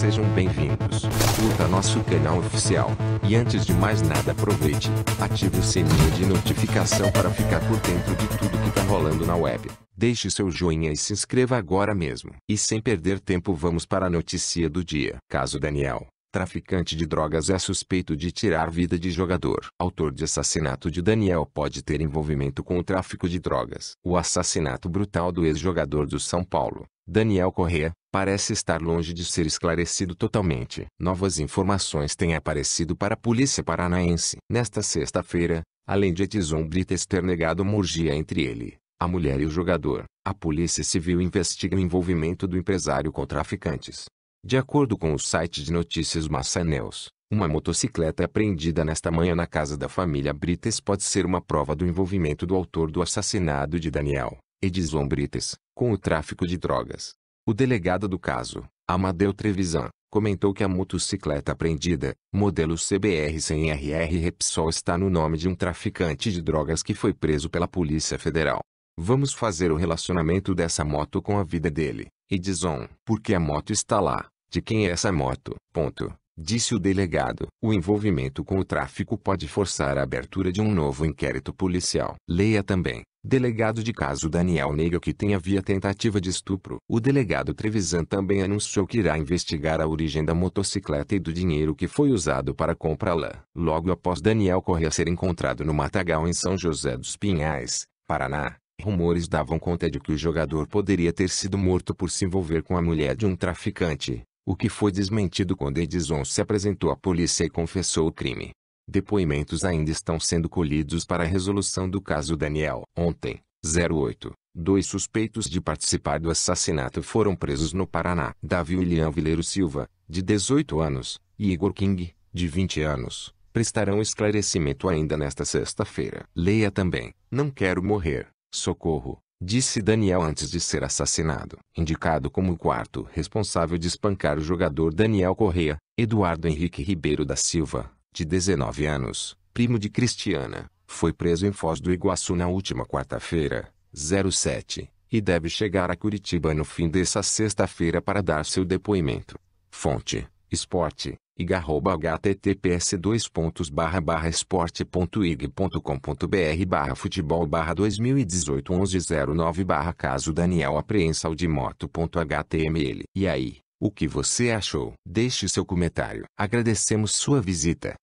Sejam bem-vindos. Curta nosso canal oficial. E antes de mais nada, aproveite, ative o sininho de notificação para ficar por dentro de tudo que tá rolando na web. Deixe seu joinha e se inscreva agora mesmo. E sem perder tempo, vamos para a notícia do dia. Caso Daniel, traficante de drogas é suspeito de tirar vida de jogador. Autor de assassinato de Daniel pode ter envolvimento com o tráfico de drogas. O assassinato brutal do ex-jogador do São Paulo, Daniel Correa parece estar longe de ser esclarecido totalmente. Novas informações têm aparecido para a polícia paranaense. Nesta sexta-feira, além de Edson Brites ter negado morgia entre ele, a mulher e o jogador, a polícia civil investiga o envolvimento do empresário com traficantes. De acordo com o site de notícias Massanels, uma motocicleta apreendida nesta manhã na casa da família Brites pode ser uma prova do envolvimento do autor do assassinato de Daniel. Edison Brites, com o tráfico de drogas. O delegado do caso, Amadeu Trevisan, comentou que a motocicleta apreendida, modelo CBR-100RR Repsol está no nome de um traficante de drogas que foi preso pela Polícia Federal. Vamos fazer o relacionamento dessa moto com a vida dele, Edison. Porque a moto está lá, de quem é essa moto? Ponto. Disse o delegado. O envolvimento com o tráfico pode forçar a abertura de um novo inquérito policial. Leia também delegado de caso Daniel nega que tenha via tentativa de estupro. O delegado Trevisan também anunciou que irá investigar a origem da motocicleta e do dinheiro que foi usado para comprá-la. Logo após Daniel Correa ser encontrado no matagal em São José dos Pinhais, Paraná, rumores davam conta de que o jogador poderia ter sido morto por se envolver com a mulher de um traficante, o que foi desmentido quando Edison se apresentou à polícia e confessou o crime. Depoimentos ainda estão sendo colhidos para a resolução do caso Daniel. Ontem, 08, dois suspeitos de participar do assassinato foram presos no Paraná. Davi William Vileiro Silva, de 18 anos, e Igor King, de 20 anos, prestarão esclarecimento ainda nesta sexta-feira. Leia também. Não quero morrer. Socorro disse Daniel antes de ser assassinado. Indicado como o quarto responsável de espancar o jogador Daniel Correa, Eduardo Henrique Ribeiro da Silva de 19 anos, primo de Cristiana, foi preso em Foz do Iguaçu na última quarta-feira, 07, e deve chegar a Curitiba no fim dessa sexta-feira para dar seu depoimento. Fonte: Esporte ig.https esporte.ig.com.br barra futebol barra 2018 1109 barra caso Daniel apreensão de moto.html E aí? O que você achou? Deixe seu comentário. Agradecemos sua visita.